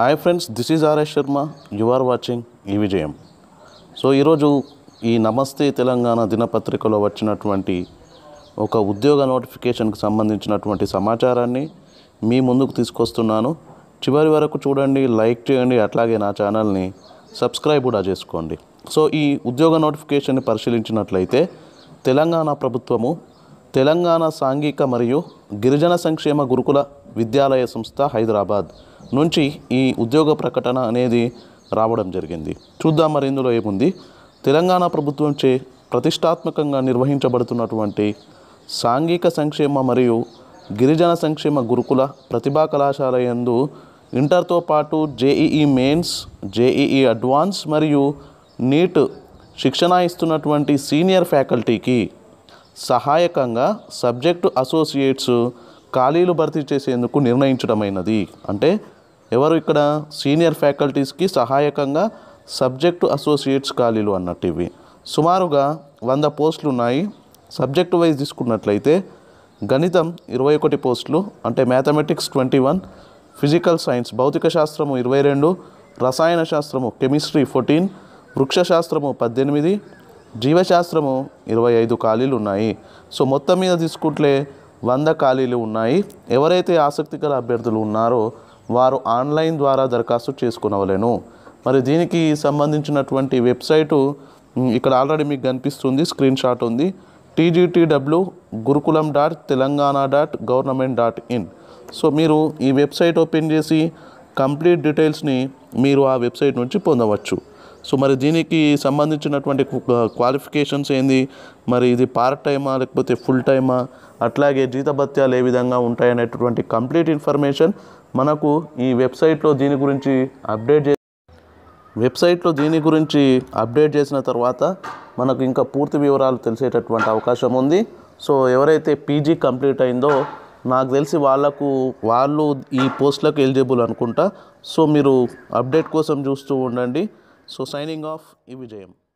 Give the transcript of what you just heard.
Hi friends this is RS Sharma you are watching ఈ విజయం so ఈరోజు ఈ నమస్తే తెలంగాణ దినపత్రికలో వచ్చినటువంటి ఒక ఉద్యోగ నోటిఫికేషన్కి సంబంధించినటువంటి సమాచారాన్ని మీ ముందుకు తీసుకొస్తున్నాను చివరి వరకు చూడండి లైక్ చేయండి అట్లాగే నా ఛానల్ని సబ్స్క్రైబ్ కూడా చేసుకోండి సో ఈ ఉద్యోగ నోటిఫికేషన్ని పరిశీలించినట్లయితే తెలంగాణ ప్రభుత్వము తెలంగాణ సాంఘిక మరియు గిరిజన సంక్షేమ గురుకుల విద్యాలయ సంస్థ హైదరాబాద్ నుంచి ఈ ఉద్యోగ ప్రకటన అనేది రావడం జరిగింది చూద్దాం మరి ఇందులో ఏముంది తెలంగాణ ప్రభుత్వంచే ప్రతిష్టాత్మకంగా నిర్వహించబడుతున్నటువంటి సాంఘిక సంక్షేమ మరియు గిరిజన సంక్షేమ గురుకుల ప్రతిభా కళాశాల ఎందు ఇంటర్తో పాటు జేఈఈ మెయిన్స్ జేఈఈ అడ్వాన్స్ మరియు నీట్ శిక్షణ ఇస్తున్నటువంటి సీనియర్ ఫ్యాకల్టీకి సహాయకంగా సబ్జెక్టు అసోసియేట్స్ ఖాళీలు భర్తీ చేసేందుకు నిర్ణయించడమైనది అంటే ఎవరు ఇక్కడ సీనియర్ ఫ్యాకల్టీస్కి సహాయకంగా సబ్జెక్టు అసోసియేట్స్ ఖాళీలు అన్నట్టు ఇవి సుమారుగా వంద పోస్టులు ఉన్నాయి సబ్జెక్టు వైజ్ తీసుకున్నట్లయితే గణితం ఇరవై ఒకటి పోస్టులు అంటే mathematics twenty one physical science భౌతిక శాస్త్రము ఇరవై రెండు రసాయన శాస్త్రము కెమిస్ట్రీ ఫోర్టీన్ వృక్షశాస్త్రము పద్దెనిమిది జీవశాస్త్రము ఇరవై ఐదు ఖాళీలు ఉన్నాయి సో మొత్తం మీద తీసుకుంటే వంద ఖాళీలు ఉన్నాయి ఎవరైతే ఆసక్తికర అభ్యర్థులు ఉన్నారో వారు ఆన్లైన్ ద్వారా దరఖాస్తు చేసుకునవలేను మరి దీనికి సంబంధించినటువంటి వెబ్సైటు ఇక్కడ ఆల్రెడీ మీకు కనిపిస్తుంది స్క్రీన్ షాట్ ఉంది TGTW Gurukulam dot Telangana dot government dot in so మీరు ఈ వెబ్సైట్ ఓపెన్ చేసి కంప్లీట్ డీటెయిల్స్ని మీరు ఆ వెబ్సైట్ నుంచి పొందవచ్చు సో మరి దీనికి సంబంధించినటువంటి క్వాలిఫికేషన్స్ ఏంది మరి ఇది పార్ట్ టైమా లేకపోతే ఫుల్ టైమా అట్లాగే జీతభత్యాలు ఏ విధంగా ఉంటాయనేటటువంటి కంప్లీట్ ఇన్ఫర్మేషన్ మనకు ఈ వెబ్సైట్లో దీని గురించి అప్డేట్ చే వెబ్సైట్లో దీని గురించి అప్డేట్ చేసిన తర్వాత మనకు ఇంకా పూర్తి వివరాలు తెలిసేటటువంటి అవకాశం ఉంది సో ఎవరైతే పీజీ కంప్లీట్ అయిందో నాకు తెలిసి వాళ్ళకు వాళ్ళు ఈ పోస్ట్లకు ఎలిజిబుల్ అనుకుంటా సో మీరు అప్డేట్ కోసం చూస్తూ ఉండండి So signing off, EVJM.